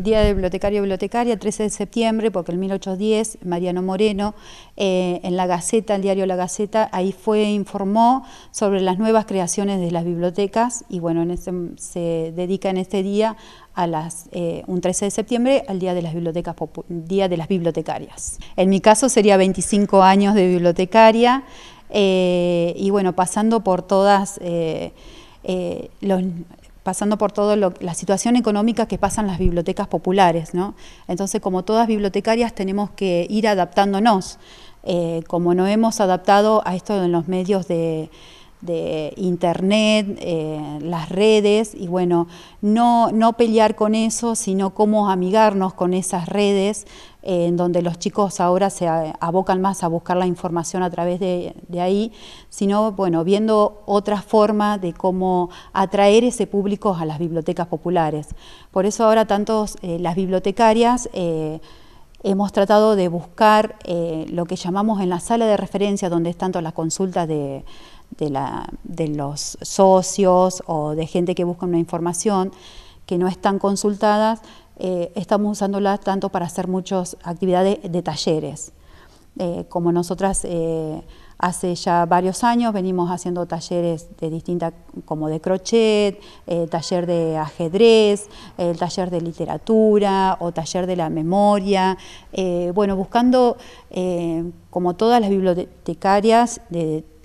Día de Bibliotecario Bibliotecaria, 13 de septiembre, porque el 1810 Mariano Moreno, eh, en la Gaceta, el diario La Gaceta, ahí fue, informó sobre las nuevas creaciones de las bibliotecas y bueno, en se dedica en este día, a las, eh, un 13 de septiembre, al Día de, las bibliotecas Día de las Bibliotecarias. En mi caso sería 25 años de bibliotecaria eh, y bueno, pasando por todas los pasando por toda la situación económica que pasan las bibliotecas populares. ¿no? Entonces, como todas bibliotecarias, tenemos que ir adaptándonos, eh, como no hemos adaptado a esto en los medios de de internet, eh, las redes, y bueno, no, no pelear con eso, sino cómo amigarnos con esas redes, eh, en donde los chicos ahora se abocan más a buscar la información a través de, ahí, sino bueno, viendo otra forma de cómo atraer ese público a las bibliotecas populares. Por eso ahora tantos eh, las bibliotecarias hemos tratado de buscar lo que llamamos en la sala de referencia, donde están todas las consultas de, de, la, de los socios o de gente que busca una información que no están consultadas, eh, estamos usándolas tanto para hacer muchas actividades de talleres. Eh, como nosotras eh, hace ya varios años venimos haciendo talleres de distintas, como de crochet, taller de ajedrez, el taller de literatura o taller de la memoria, bueno, buscando como todas las bibliotecarias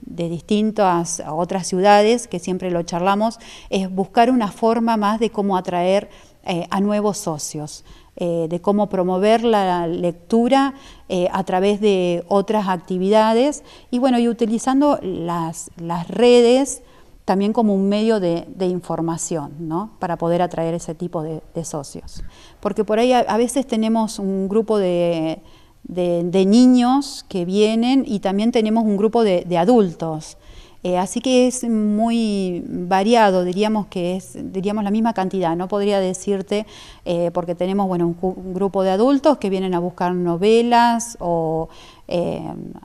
de distintas otras ciudades, que siempre lo charlamos, es buscar una forma más de cómo atraer eh, a nuevos socios, eh, de cómo promover la lectura eh, a través de otras actividades y bueno, y utilizando las, redes también como un medio de, información, ¿no? Para poder atraer ese tipo de, socios. Porque por ahí a veces tenemos un grupo de de, niños que vienen y también tenemos un grupo de adultos. Eh, así que es muy variado, diríamos que es diríamos la misma cantidad, no podría decirte, eh, porque tenemos bueno, un, grupo de adultos que vienen a buscar novelas o eh,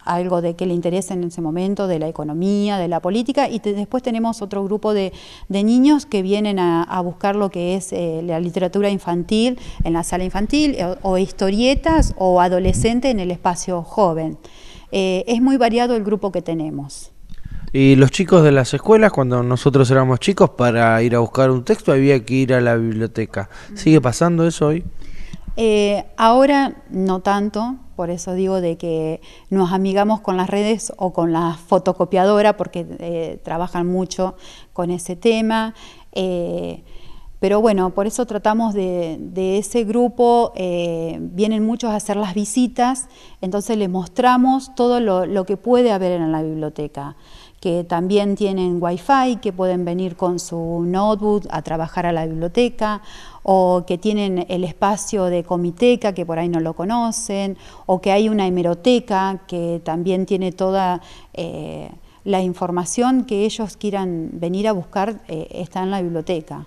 algo de que le interese en ese momento, de la economía, de la política, y después tenemos otro grupo de, niños que vienen a, buscar lo que es la literatura infantil en la sala infantil, o, historietas, o adolescente en el espacio joven. es muy variado el grupo que tenemos. Y los chicos de las escuelas, cuando nosotros éramos chicos, para ir a buscar un texto había que ir a la biblioteca. ¿Sigue pasando eso hoy? Eh, ahora no tanto, por eso digo de que nos amigamos con las redes o con la fotocopiadora, porque eh, trabajan mucho con ese tema. Eh, pero bueno, por eso tratamos de, ese grupo, vienen muchos a hacer las visitas, entonces les mostramos todo lo que puede haber en la biblioteca que también tienen wifi, que pueden venir con su notebook a trabajar a la biblioteca, o que tienen el espacio de comiteca que por ahí no lo conocen, o que hay una hemeroteca que también tiene toda eh, la información que ellos quieran venir a buscar, eh, está en la biblioteca.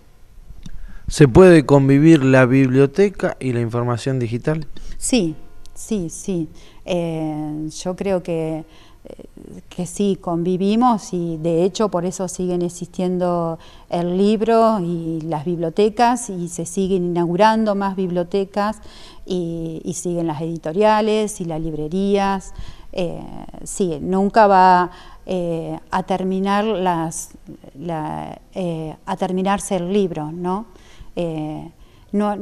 ¿Se puede convivir la biblioteca y la información digital? Sí, sí, sí. Eh, yo creo que que sí, convivimos y de hecho por eso siguen existiendo el libro y las bibliotecas y se siguen inaugurando más bibliotecas y, siguen las editoriales y las librerías. Eh, sí, nunca va eh, a, terminar las, eh, a terminarse el libro, ¿no?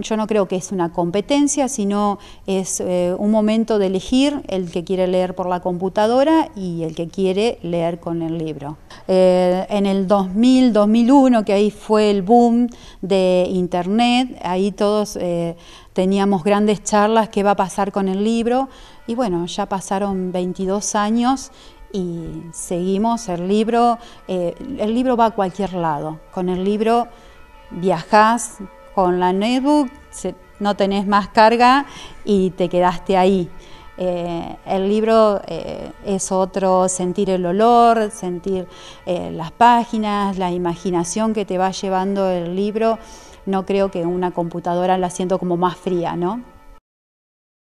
yo no creo que es una competencia, sino es eh, un momento de elegir el que quiere leer por la computadora y el que quiere leer con el libro. Eh, en el 2000-2001, que ahí fue el boom de Internet, ahí todos eh, teníamos grandes charlas, qué va a pasar con el libro, y bueno, ya pasaron 22 años y seguimos el libro, el libro va a cualquier lado, con el libro viajás, con la notebook no tenés más carga y te quedaste ahí. Eh, el libro eh, es otro, sentir el olor, sentir eh, las páginas, la imaginación que te va llevando el libro. No creo que una computadora la siento como más fría, ¿no?